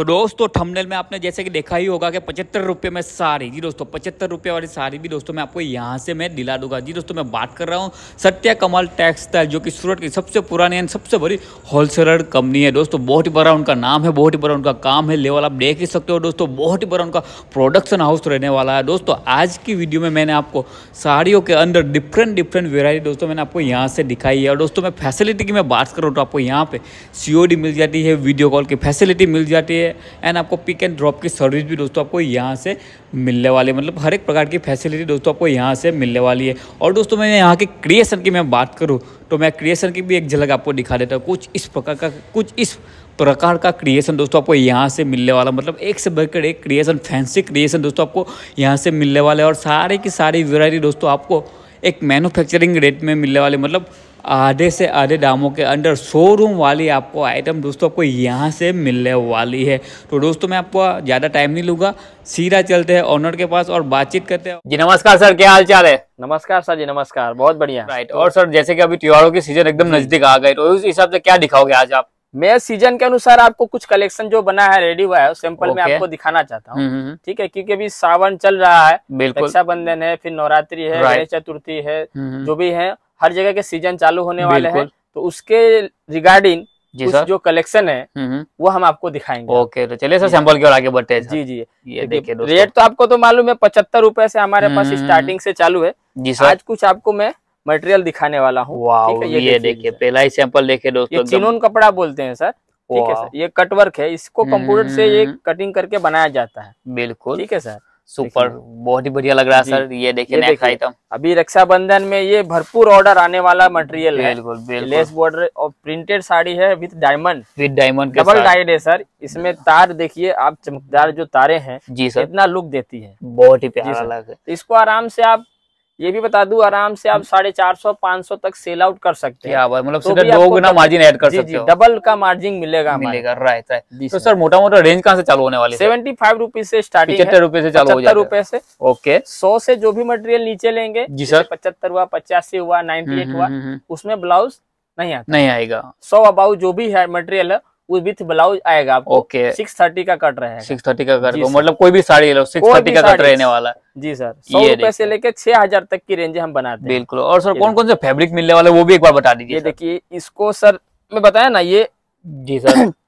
सो तो दोस्तों थंबनेल में आपने जैसे कि देखा ही होगा कि पचहत्तर रुपये में साड़ी जी दोस्तों पचहत्तर रुपये वाली साड़ी भी दोस्तों मैं आपको यहाँ से मैं दिला दूंगा जी दोस्तों मैं बात कर रहा हूँ सत्या कमल टेक्सटाइल जो कि सूरत की सबसे पुरानी एंड सबसे बड़ी होलसेलर कंपनी है दोस्तों बहुत ही बड़ा उनका नाम है बहुत ही बड़ा उनका काम है लेवल आप देख ही सकते हो दोस्तों बहुत ही बड़ा उनका प्रोडक्शन हाउस रहने वाला है दोस्तों आज की वीडियो में मैंने आपको साड़ियों के अंदर डिफरेंट डिफरेंट वेराइटी दोस्तों मैंने आपको यहाँ से दिखाई है और दोस्तों मैं फैसिलिटी की मैं बात करूँ तो आपको यहाँ पे सी मिल जाती है वीडियो कॉल की फैसिलिटी मिल जाती है है एंड आपको पिक एंड ड्रॉप की सर्विस भी दोस्तों आपको यहाँ से मिलने वाली है मतलब हर एक प्रकार की फैसिलिटी दोस्तों आपको यहाँ से मिलने वाली है और दोस्तों मैं यहाँ के क्रिएशन की मैं बात करूँ तो मैं क्रिएशन की भी एक झलक आपको दिखा देता हूँ कुछ इस प्रकार का कुछ इस प्रकार का क्रिएशन दोस्तों आपको यहाँ से मिलने वाला मतलब एक से बढ़कर एक क्रिएशन फैंसी क्रिएशन दोस्तों आपको यहाँ से मिलने वाले और सारे की सारी वेराइटी दोस्तों आपको एक मैन्युफैक्चरिंग रेट में मिलने वाले मतलब आधे से आधे दामों के अंदर शोरूम वाली आपको आइटम दोस्तों आपको यहाँ से मिलने वाली है तो दोस्तों मैं आपको ज़्यादा टाइम नहीं लूंगा सीधा चलते हैं ऑनर के पास और बातचीत करते हैं जी नमस्कार सर क्या हाल चाल है नमस्कार सर जी नमस्कार बहुत बढ़िया राइट तो और सर जैसे कि अभी त्योहारों की सीजन एकदम नजदीक आ गए तो उस हिसाब से क्या दिखाओगे आज आप मैं सीजन के अनुसार आपको कुछ कलेक्शन जो बना है रेडी हुआ है सैंपल में आपको दिखाना चाहता हूँ हम्म, हम्म, हम्म। ठीक है क्योंकि अभी सावन चल रहा है बिल्कुल रक्षाबंधन है फिर नवरात्रि है गणेश चतुर्थी है जो भी है हर जगह के सीजन चालू होने वाले हैं तो उसके रिगार्डिंग जी जो कलेक्शन है हम्म, हम्म। वो हम आपको दिखाएंगे ओके तो चलिए सर सैंपल की ओर आगे बढ़ते हैं जी जी ये तो देखिए रेट तो आपको तो मालूम है पचहत्तर रूपए से हमारे हम्म, पास स्टार्टिंग से चालू है जी सर आज कुछ आपको मैं मटेरियल दिखाने वाला हूँ ये, देखिए पहला ही सैंपल देखिए दोस्तों जिनून कपड़ा बोलते हैं सर ठीक है सर ये कटवर्क है इसको कंप्यूटर से ये कटिंग करके बनाया जाता है बिल्कुल ठीक है सर सुपर बहुत ही बढ़िया लग रहा है सर ये देखिए आइटम तो। अभी रक्षाबंधन में ये भरपूर ऑर्डर आने वाला मटेरियल है बिल्कुल लेस बॉर्डर और प्रिंटेड साड़ी है with diamond with diamond double dyed है सर इसमें तार देखिए आप चमकदार जो तारे हैं जी सर इतना लुक देती है बहुत ही प्यारा लग तो इसको आराम से आप ये भी बता दू आराम से आप हम्म। साढ़े चार सौ पांच सौ तक सेल आउट कर सकते हैं मतलब तो दो गुना मार्जिन ऐड कर जी, सकते हो डबल का मार्जिन मिलेगा मिलेगा राइट राइट तो सर मोटा मोटा रेंज कहाँ से चालू होने वाले सेवेंटी फाइव रुपीज से स्टार्टिंग पचहत्तर रुपए से चालू हो रुपए से ओके सौ से जो भी मटेरियल नीचे लेंगे जी सर पचहत्तर हुआ पचासी हुआ हम्म, नाइनटी एट हम्म, हुआ उसमें ब्लाउज नहीं आता नहीं आएगा सौ अबाउ जो भी है मटेरियल है विथ ब्लाउज आएगा आपको ओके सिक्स थर्टी का कट रहे सिक्स थर्टी का कट मतलब कोई भी साड़ी लो सिक्स थर्टी का कट रहने वाला जी सर सौ रुपए से लेकर छह हजार तक की रेंज हम बनाते हैं बिल्कुल और सर कौन कौन से फेब्रिक मिलने वाले वो भी एक बार बता दीजिए देखिए इसको सर मैं बताया ना ये जी सर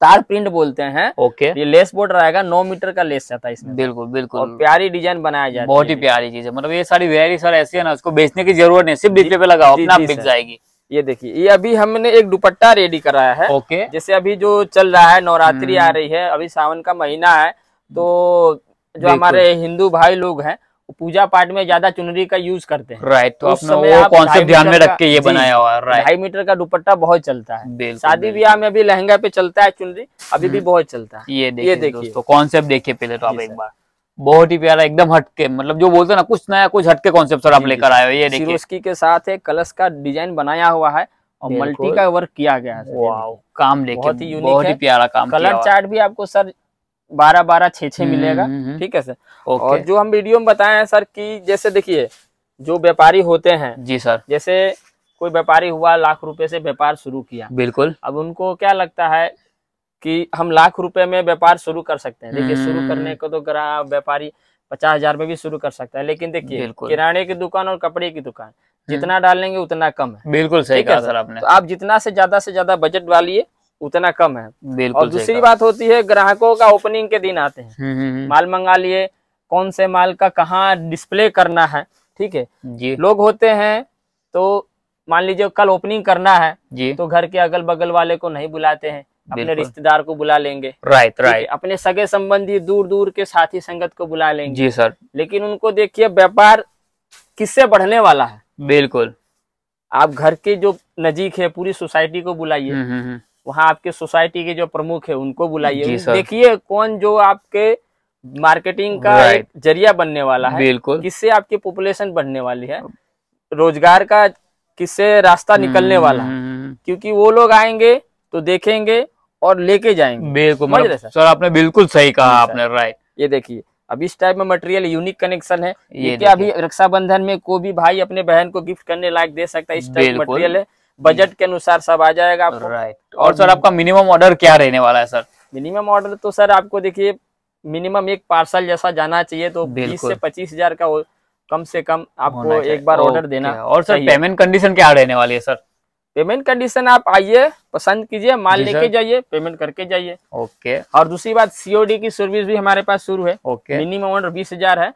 तार प्रिंट बोलते हैं ओके ये लेस बोर्ड रहेगा नौ मीटर का लेस जाता है इसमें बिल्कुल बिल्कुल और प्यारी डिजाइन बनाया जाता है बहुत ही प्यारी चीज है मतलब ये सारी वेरी सर ऐसी है ना उसको बेचने की जरूरत नहीं सिर्फ डिस्प्ले पे लगाओ अपना बिक जाएगी ये देखिए ये अभी हमने एक दुपट्टा रेडी कराया है ओके जैसे अभी जो चल रहा है नवरात्रि आ हम्म। रही है अभी सावन का महीना है तो जो हमारे हिंदू भाई लोग हैं पूजा पाठ में ज्यादा चुनरी का यूज करते हैं राइट तो, तो उस वो कॉन्सेप्ट ध्यान में रख के ये बनाया हुआ है ढाई मीटर का दुपट्टा बहुत चलता है शादी ब्याह में अभी लहंगा पे चलता है चुनरी अभी भी हम्म। बहुत चलता है ये देखिए दोस्तों कॉन्सेप्ट देखिए पहले तो आप एक बार बहुत ही प्यारा एकदम हटके मतलब जो बोलते हैं ना कुछ नया कुछ हटके कॉन्सेप्ट आप लेकर आए हो ये सिरोस्की के साथ है कलश का डिजाइन बनाया हुआ है और मल्टी का वर्क किया गया है काम लेके बहुत ही बहुत ही प्यारा काम कलर चार्ट भी आपको सर बारह बारह छः छः हम्म, मिलेगा हम्म, हम्म। ठीक है सर और जो हम वीडियो में बताए हैं सर कि जैसे देखिए जो व्यापारी होते हैं जी सर जैसे कोई व्यापारी हुआ लाख रुपए से व्यापार शुरू किया बिल्कुल अब उनको क्या लगता है कि हम लाख रुपए में व्यापार शुरू कर सकते हैं देखिए शुरू हम्म। करने को तो व्यापारी पचास हजार में भी शुरू कर सकता है लेकिन देखिए किराने की दुकान और कपड़े की दुकान हम्म। जितना डालेंगे उतना कम है बिल्कुल सही कहा सर आपने तो आप जितना से ज्यादा से ज्यादा बजट डालिए उतना कम है और दूसरी बात होती है ग्राहकों का ओपनिंग के दिन आते हैं हम्म, माल मंगा लिए कौन से माल का कहाँ डिस्प्ले करना है ठीक है लोग होते हैं तो मान लीजिए कल ओपनिंग करना है जी तो घर के अगल बगल वाले को नहीं बुलाते हैं अपने रिश्तेदार को बुला लेंगे राइट राइट अपने सगे संबंधी दूर दूर के साथी संगत को बुला लेंगे जी सर लेकिन उनको देखिए व्यापार किससे बढ़ने वाला है बिल्कुल आप घर के जो नजीक है पूरी सोसाइटी को बुलाइए हम्म, हम्म, हम्म। वहाँ आपके सोसाइटी के जो प्रमुख है उनको बुलाइए देखिए कौन जो आपके मार्केटिंग का जरिया बनने वाला है बिल्कुल किससे आपकी पॉपुलेशन बढ़ने वाली है रोजगार का किससे रास्ता निकलने वाला है क्योंकि वो लोग आएंगे तो देखेंगे और लेके जाएंगे बिल्कुल मतलब सर आपने बिल्कुल सही कहा आपने राइट ये देखिए अब इस टाइप में मटेरियल यूनिक कनेक्शन है ये क्या अभी रक्षाबंधन में कोई भी भाई अपने बहन को गिफ्ट करने लायक दे सकता है इस टाइप मटेरियल है बजट के अनुसार सब आ जाएगा आपको राइट और सर आपका मिनिमम ऑर्डर क्या रहने वाला है सर मिनिमम ऑर्डर तो सर आपको देखिए मिनिमम एक पार्सल जैसा जाना चाहिए तो बीस से पच्चीस हजार का कम से कम आपको एक बार ऑर्डर देना और सर पेमेंट कंडीशन क्या रहने वाली है सर पेमेंट कंडीशन आप आइए पसंद कीजिए माल लेके जाइए पेमेंट करके जाइए ओके और दूसरी बात सीओडी की सर्विस भी हमारे पास शुरू है ओके मिनिमम अमाउंट बीस हजार है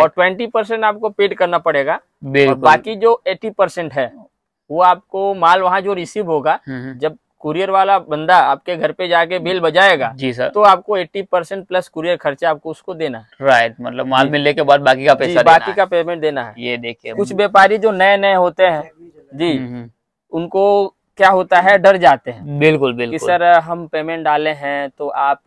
और ट्वेंटी परसेंट आपको पेड करना पड़ेगा और बाकी जो एटी परसेंट है वो आपको माल वहाँ जो रिसीव होगा हम्म, हम्म। जब कुरियर वाला बंदा आपके घर पे जाके बिल बजाएगा जी सर तो आपको 80 परसेंट प्लस कुरियर खर्चा आपको उसको देना है राइट मतलब माल मिलने के बाद बाकी का पैसा बाकी का पेमेंट देना है ये देखिए कुछ व्यापारी जो नए नए होते हैं जी हम्म, उनको क्या होता है डर जाते हैं बिल्कुल बिल्कुल कि सर हम पेमेंट डाले हैं तो आप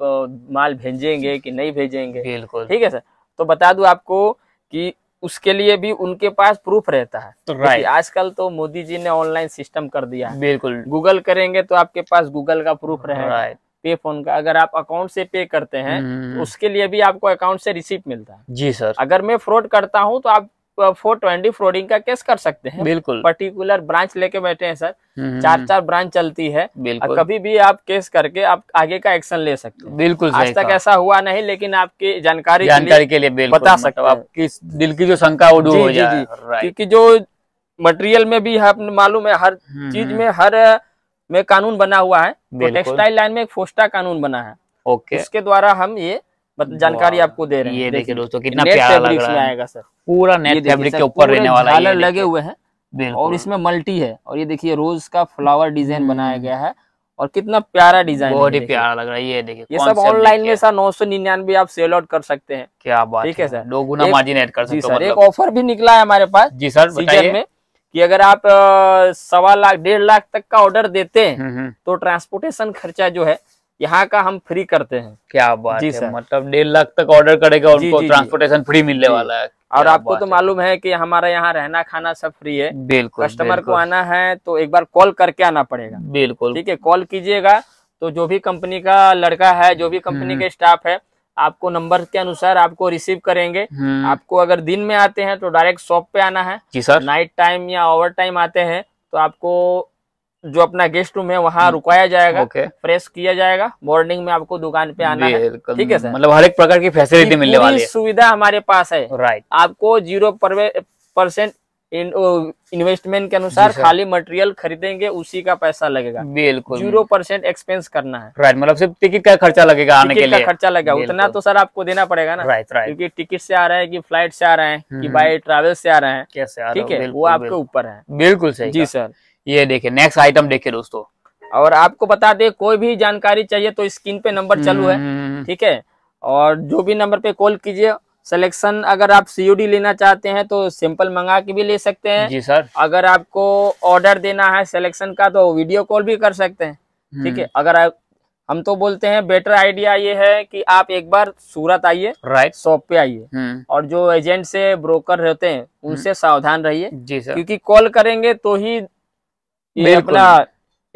माल भेजेंगे कि नहीं भेजेंगे बिल्कुल ठीक है सर तो बता दू आपको कि उसके लिए भी उनके पास प्रूफ रहता है तो राइट आजकल तो मोदी जी ने ऑनलाइन सिस्टम कर दिया है बिल्कुल गूगल करेंगे तो आपके पास गूगल का प्रूफ रहेगा पे फोन का अगर आप अकाउंट से पे करते हैं हम्म। उसके लिए भी आपको अकाउंट से रिसिप्ट मिलता है जी सर अगर मैं फ्रॉड करता हूँ तो आप फोर ट्वेंटी फ्रोडिंग का केस कर सकते हैं बिल्कुल पर्टिकुलर ब्रांच लेके बैठे हैं सर हम्म, हम्म, चार हम्म। चार ब्रांच चलती है बिल्कुल कभी भी आप केस करके आप आगे का एक्शन ले सकते हैं बिल्कुल आज तक ऐसा हुआ नहीं लेकिन आपकी जानकारी जानकारी के लिए, बता मतलब सकते आप किस दिल की जो शंका वो हो जाए क्योंकि जो मटेरियल में भी मालूम है हर चीज में हर में कानून बना हुआ है टेक्सटाइल तो लाइन में एक फोस्टा कानून बना है ओके इसके द्वारा हम ये मतलब जानकारी आपको दे रहे हैं ये देखिए दोस्तों कितना प्यारा लग रहा है आएगा सर पूरा नेट फैब्रिक के ऊपर रहने वाला है लगे हुए हैं और इसमें मल्टी है और ये देखिए रोज का फ्लावर डिजाइन हम्म। बनाया गया है और कितना प्यारा डिजाइन बहुत ही प्यारा लग रहा है ये देखिए ये सब ऑनलाइन में सर नौ सौ निन्यानवे आप सेल आउट कर सकते हैं क्या बात ठीक है सर दो गुना मार्जिन ऐड कर सकते हैं एक ऑफर मतलब। भी निकला है हमारे पास जी सर सीजन में कि अगर आप सवा लाख डेढ़ लाख तक का ऑर्डर देते हैं हम्म, हम्म। तो ट्रांसपोर्टेशन खर्चा जो है यहाँ का हम फ्री करते हैं क्या बात जी है मतलब डेढ़ लाख तक ऑर्डर करेगा उनको ट्रांसपोर्टेशन फ्री मिलने वाला है और आपको तो मालूम है कि हमारा यहाँ रहना खाना सब फ्री है बिल्कुल कस्टमर को आना है तो एक बार कॉल करके आना पड़ेगा बिल्कुल ठीक है कॉल कीजिएगा तो जो भी कंपनी का लड़का है जो भी कंपनी हम्म। के स्टाफ है आपको नंबर के अनुसार आपको रिसीव करेंगे हम्म। आपको अगर दिन में आते हैं तो डायरेक्ट शॉप पे आना है जी सर नाइट टाइम या ओवर टाइम आते हैं तो आपको जो अपना गेस्ट रूम है वहाँ हम्म। रुकवाया जाएगा okay. प्रेस किया जाएगा मॉर्निंग में आपको दुकान पे आना है ठीक है सर मतलब हर एक प्रकार की फैसिलिटी मिलने वाली है सुविधा हमारे पास है राइट आपको जीरो परसेंट इन्वेस्टमेंट के अनुसार खाली मटेरियल खरीदेंगे उसी का पैसा लगेगा बिल्कुल जीरो परसेंट एक्सपेंस करना है राइट मतलब सिर्फ टिकट का खर्चा लगेगा आने के लिए खर्चा लगेगा उतना तो सर आपको देना पड़ेगा ना राइट राइट क्योंकि टिकट से आ रहा है कि फ्लाइट से आ रहे हैं कि बाई ट्रेवल हम्म। से आ रहे हैं कैसे ठीक है वो आपके ऊपर है बिल्कुल सही जी सर ये देखे नेक्स्ट आइटम देखे दोस्तों और आपको बता दे कोई भी जानकारी चाहिए तो स्क्रीन पे नंबर चालू है हम्म। ठीक है और जो भी नंबर पे कॉल कीजिए सिलेक्शन अगर आप सीयूडी लेना चाहते हैं तो सिंपल मंगा के भी ले सकते हैं जी सर अगर आपको ऑर्डर देना है सिलेक्शन का तो वीडियो कॉल भी कर सकते हैं ठीक है हम्म। अगर आप हम तो बोलते हैं बेटर आइडिया ये है कि आप एक बार सूरत आइए राइट शॉप पे आइए हम्म। और जो एजेंट से ब्रोकर रहते हैं उनसे सावधान रहिए जी सर क्योंकि कॉल करेंगे तो ही अपना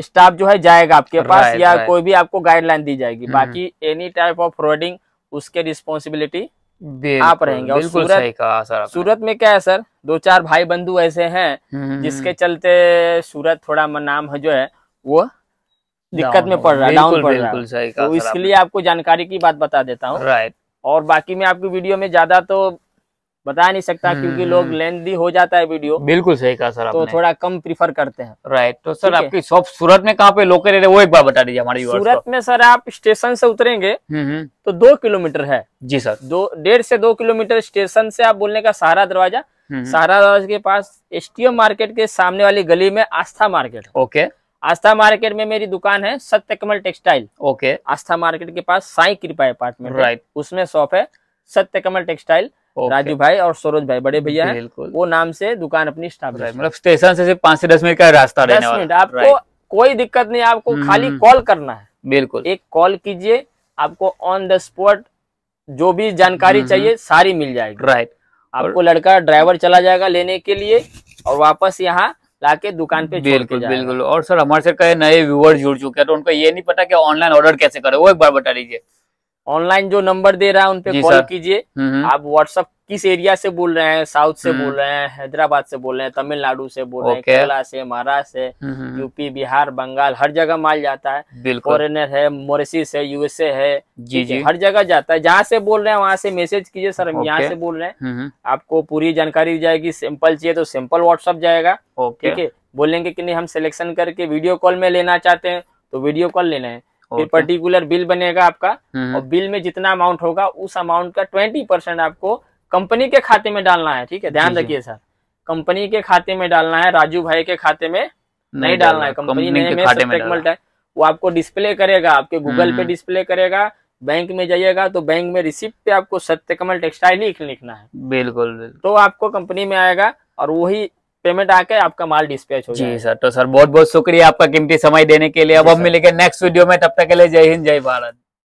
स्टाफ जो है जाएगा आपके पास या right. कोई भी आपको गाइडलाइन दी जाएगी हम्म। बाकी एनी टाइप ऑफ फ्रॉडिंग उसके रिस्पॉन्सिबिलिटी आप रहेंगे और सूरत सूरत में क्या है सर दो चार भाई बंधु ऐसे हैं हम्म, हम्म, जिसके चलते सूरत थोड़ा नाम जो है वो दिक्कत में पड़ रहा है डाउन पड़ रहा है तो इसके लिए आपको जानकारी की बात बता देता हूँ राइट और बाकी मैं आपकी वीडियो में ज्यादा तो बता नहीं सकता क्योंकि हम्म, लोग हम्म। लेंदी हो जाता है वीडियो बिल्कुल सही कहा सर तो थोड़ा कम प्रीफर करते हैं राइट तो सर आपकी शॉप सूरत में कहाँ पे लोकल एरिया वो एक बार बता दीजिए हमारी सूरत में सर आप स्टेशन से उतरेंगे हम्म, तो दो किलोमीटर है जी सर दो डेढ़ से दो किलोमीटर स्टेशन से आप बोलने का सहारा दरवाजा सहारा दरवाजा के पास एस मार्केट के सामने वाली गली में Aastha market okay Aastha market में मेरी दुकान है Satya Kamal textile okay Aastha market के पास साई कृपा अपार्टमेंट राइट उसमें शॉप है सत्य कमल टेक्सटाइल राजू भाई और सरोज भाई बड़े भैया हैं वो नाम से दुकान अपनी स्टाफ मतलब स्टेशन से सिर्फ पांच से दस मिनट का रास्ता दस मिनट आपको कोई दिक्कत नहीं आपको हम्म। खाली कॉल करना है बिल्कुल एक कॉल कीजिए आपको ऑन द स्पॉट जो भी जानकारी हम्म, चाहिए हम्म। सारी मिल जाएगी राइट आपको लड़का ड्राइवर चला जाएगा लेने के लिए और वापस यहाँ लाके दुकान पे बिल्कुल बिल्कुल और सर हमारे से कई नए व्यूअर जुड़ चुके हैं तो उनको ये नहीं पता कि ऑनलाइन ऑर्डर कैसे करें वो एक बार बता दीजिए ऑनलाइन जो नंबर दे रहा है उनपे कॉल कीजिए हम्म, हम्म। आप व्हाट्सअप किस एरिया से बोल रहे हैं साउथ से हम्म। बोल रहे हैं हैदराबाद से बोल रहे हैं तमिलनाडु से बोल रहे हैं केरला से महाराष्ट्र से यूपी बिहार बंगाल हर जगह माल जाता है फॉरेनर है मोरिशिस है यूएसए है जी जी हर जगह जाता है जहाँ से बोल रहे हैं वहाँ से मैसेज कीजिए सर हम यहाँ से बोल रहे हैं आपको पूरी जानकारी दी जाएगी सिंपल चाहिए तो सिंपल व्हाट्सअप जाएगा ठीक है बोलेंगे की नहीं हम सिलेक्शन करके वीडियो कॉल में लेना चाहते हैं तो वीडियो कॉल लेना है फिर पर्टिकुलर बिल बनेगा आपका हम्म, और बिल हम्म। में जितना अमाउंट होगा उस अमाउंट का ट्वेंटी परसेंट आपको कंपनी के खाते में डालना है ठीक है ध्यान रखिए सर कंपनी के खाते में डालना है राजू भाई के खाते में नहीं डालना है कंपनी है वो आपको डिस्प्ले करेगा आपके गूगल हम्म, पे डिस्प्ले करेगा बैंक में जाइएगा तो बैंक में रिसिप्ट पे आपको सत्य कमल टेक्सटाइल ही लिखना है बिल्कुल तो आपको कंपनी में आएगा और वही पेमेंट आके आपका माल डिस्पैच हो जी सर तो सर बहुत बहुत शुक्रिया आपका कीमती समय देने के लिए अब हम मिलेंगे नेक्स्ट वीडियो में तब तक के लिए जय हिंद जय भारत